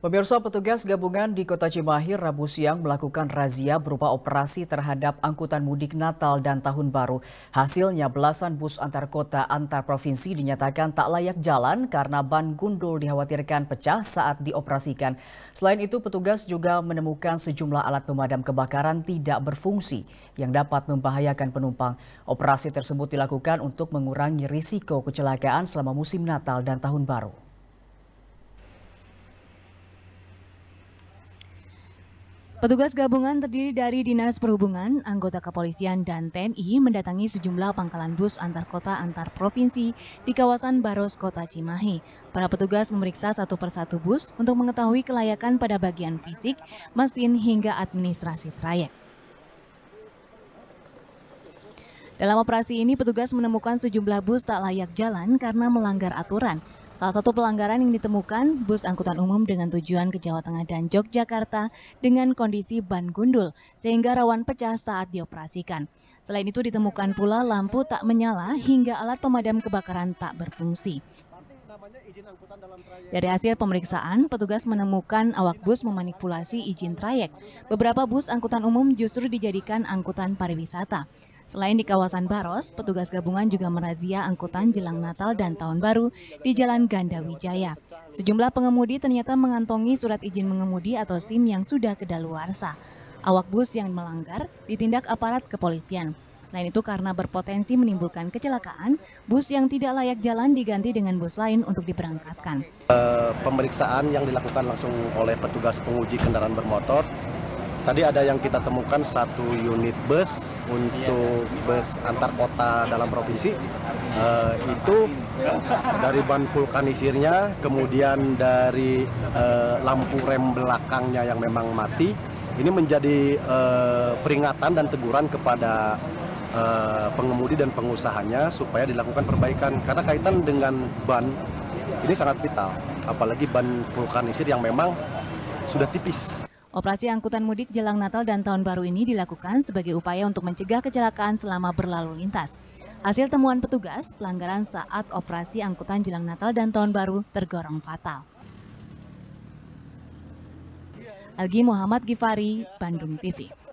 Pemirsa petugas gabungan di Kota Cimahi Rabu siang melakukan razia berupa operasi terhadap angkutan mudik Natal dan Tahun Baru. Hasilnya belasan bus antar kota antar provinsi dinyatakan tak layak jalan karena ban gundul dikhawatirkan pecah saat dioperasikan. Selain itu petugas juga menemukan sejumlah alat pemadam kebakaran tidak berfungsi yang dapat membahayakan penumpang. Operasi tersebut dilakukan untuk mengurangi risiko kecelakaan selama musim Natal dan Tahun Baru. Petugas gabungan terdiri dari Dinas Perhubungan, anggota kepolisian, dan TNI mendatangi sejumlah pangkalan bus antar kota antar provinsi di kawasan Baros, Kota Cimahi. Para petugas memeriksa satu persatu bus untuk mengetahui kelayakan pada bagian fisik, mesin, hingga administrasi trayek. Dalam operasi ini, petugas menemukan sejumlah bus tak layak jalan karena melanggar aturan. Salah satu pelanggaran yang ditemukan, bus angkutan umum dengan tujuan ke Jawa Tengah dan Yogyakarta dengan kondisi ban gundul, sehingga rawan pecah saat dioperasikan. Selain itu ditemukan pula lampu tak menyala hingga alat pemadam kebakaran tak berfungsi. Dari hasil pemeriksaan, petugas menemukan awak bus memanipulasi izin trayek. Beberapa bus angkutan umum justru dijadikan angkutan pariwisata. Selain di kawasan Baros, petugas gabungan juga merazia angkutan jelang Natal dan Tahun Baru di Jalan Gandawijaya. Sejumlah pengemudi ternyata mengantongi surat izin mengemudi atau SIM yang sudah kedaluarsa. Awak bus yang melanggar ditindak aparat kepolisian. Lain itu karena berpotensi menimbulkan kecelakaan, bus yang tidak layak jalan diganti dengan bus lain untuk diberangkatkan. Eh, pemeriksaan yang dilakukan langsung oleh petugas penguji kendaraan bermotor Tadi ada yang kita temukan satu unit bus untuk bus antar kota dalam provinsi. Uh, itu dari ban vulkanisirnya, kemudian dari uh, lampu rem belakangnya yang memang mati. Ini menjadi uh, peringatan dan teguran kepada uh, pengemudi dan pengusahanya supaya dilakukan perbaikan karena kaitan dengan ban ini sangat vital, apalagi ban vulkanisir yang memang sudah tipis. Operasi angkutan mudik jelang Natal dan Tahun Baru ini dilakukan sebagai upaya untuk mencegah kecelakaan selama berlalu lintas. Hasil temuan petugas, pelanggaran saat operasi angkutan jelang Natal dan Tahun Baru tergolong fatal. Algi Muhammad Gifari, Bandung TV.